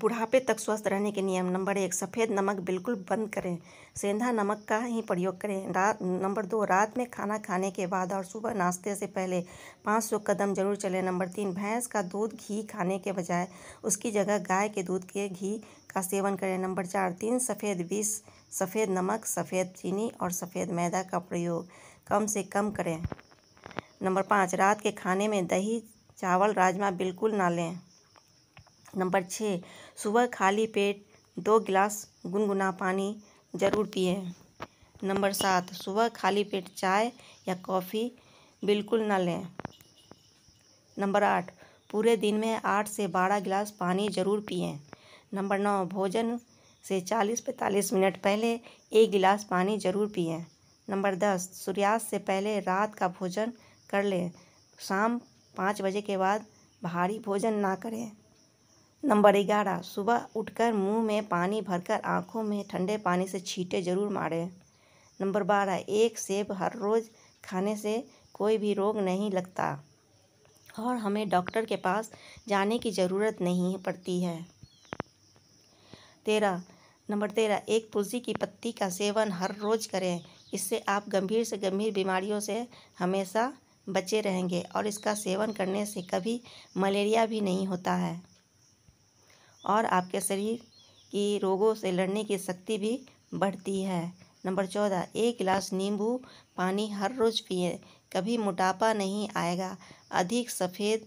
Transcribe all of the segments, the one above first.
बुढ़ापे तक स्वस्थ रहने के नियम नंबर एक सफ़ेद नमक बिल्कुल बंद करें सेंधा नमक का ही प्रयोग करें रात नंबर दो रात में खाना खाने के बाद और सुबह नाश्ते से पहले पाँच सौ कदम जरूर चलें नंबर तीन भैंस का दूध घी खाने के बजाय उसकी जगह गाय के दूध के घी का सेवन करें नंबर चार तीन सफ़ेद बीस सफ़ेद नमक सफ़ेद चीनी और सफ़ेद मैदा का प्रयोग कम से कम करें नंबर पाँच रात के खाने में दही चावल राजमा बिल्कुल ना लें नंबर छः सुबह खाली पेट दो गिलास गुनगुना पानी ज़रूर पिए नंबर सात सुबह खाली पेट चाय या कॉफ़ी बिल्कुल ना लें नंबर आठ पूरे दिन में आठ से बारह गिलास पानी ज़रूर पिए नंबर नौ भोजन से चालीस पैंतालीस मिनट पहले एक गिलास पानी ज़रूर पिए नंबर दस सूर्यास्त से पहले रात का भोजन कर लें शाम पाँच बजे के बाद भारी भोजन ना करें नंबर ग्यारह सुबह उठकर मुंह में पानी भरकर आंखों में ठंडे पानी से छींटे जरूर मारें नंबर बारह एक सेब हर रोज़ खाने से कोई भी रोग नहीं लगता और हमें डॉक्टर के पास जाने की ज़रूरत नहीं पड़ती है तेरह नंबर तेरह एक तुलसी की पत्ती का सेवन हर रोज़ करें इससे आप गंभीर से गंभीर बीमारियों से हमेशा बचे रहेंगे और इसका सेवन करने से कभी मलेरिया भी नहीं होता है और आपके शरीर की रोगों से लड़ने की शक्ति भी बढ़ती है नंबर चौदह एक गिलास नींबू पानी हर रोज़ पिए कभी मोटापा नहीं आएगा अधिक सफ़ेद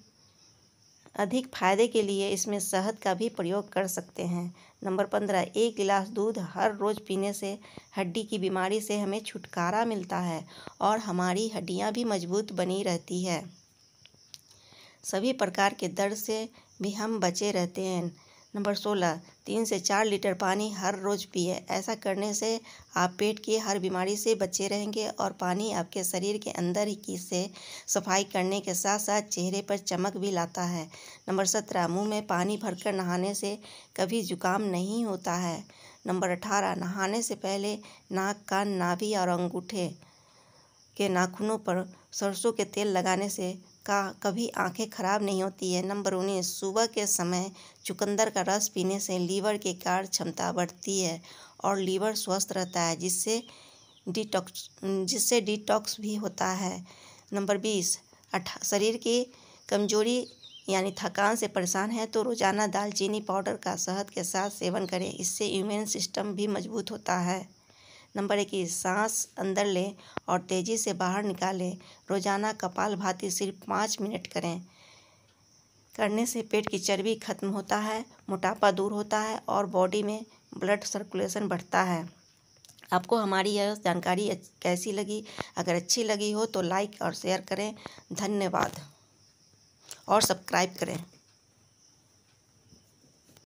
अधिक फायदे के लिए इसमें शहद का भी प्रयोग कर सकते हैं नंबर पंद्रह एक गिलास दूध हर रोज़ पीने से हड्डी की बीमारी से हमें छुटकारा मिलता है और हमारी हड्डियां भी मजबूत बनी रहती है सभी प्रकार के दर्द से भी हम बचे रहते हैं नंबर सोलह तीन से चार लीटर पानी हर रोज़ पिए ऐसा करने से आप पेट की हर बीमारी से बचे रहेंगे और पानी आपके शरीर के अंदर की से सफाई करने के साथ साथ चेहरे पर चमक भी लाता है नंबर सत्रह मुंह में पानी भरकर नहाने से कभी जुकाम नहीं होता है नंबर अठारह नहाने से पहले नाक कान नाभि और अंगूठे के नाखूनों पर सरसों के तेल लगाने से का कभी आंखें खराब नहीं होती है नंबर उन्नीस सुबह के समय चुकंदर का रस पीने से लीवर की कार्य क्षमता बढ़ती है और लीवर स्वस्थ रहता है जिससे डिटॉक्स जिससे डिटॉक्स भी होता है नंबर बीस शरीर की कमजोरी यानी थकान से परेशान है तो रोज़ाना दालचीनी पाउडर का शहद के साथ सेवन करें इससे इम्यून सिस्टम भी मजबूत होता है नंबर एक सांस अंदर लें और तेज़ी से बाहर निकालें रोज़ाना कपाल भाती सिर्फ पाँच मिनट करें करने से पेट की चर्बी खत्म होता है मोटापा दूर होता है और बॉडी में ब्लड सर्कुलेशन बढ़ता है आपको हमारी यह जानकारी कैसी लगी अगर अच्छी लगी हो तो लाइक और शेयर करें धन्यवाद और सब्सक्राइब करें